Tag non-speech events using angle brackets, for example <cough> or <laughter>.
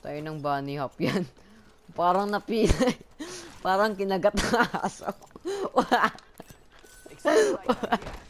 Tayo ng bunny hop yan. <laughs> Parang napilay. <laughs> Parang kinagat ng aso. Wow. <laughs>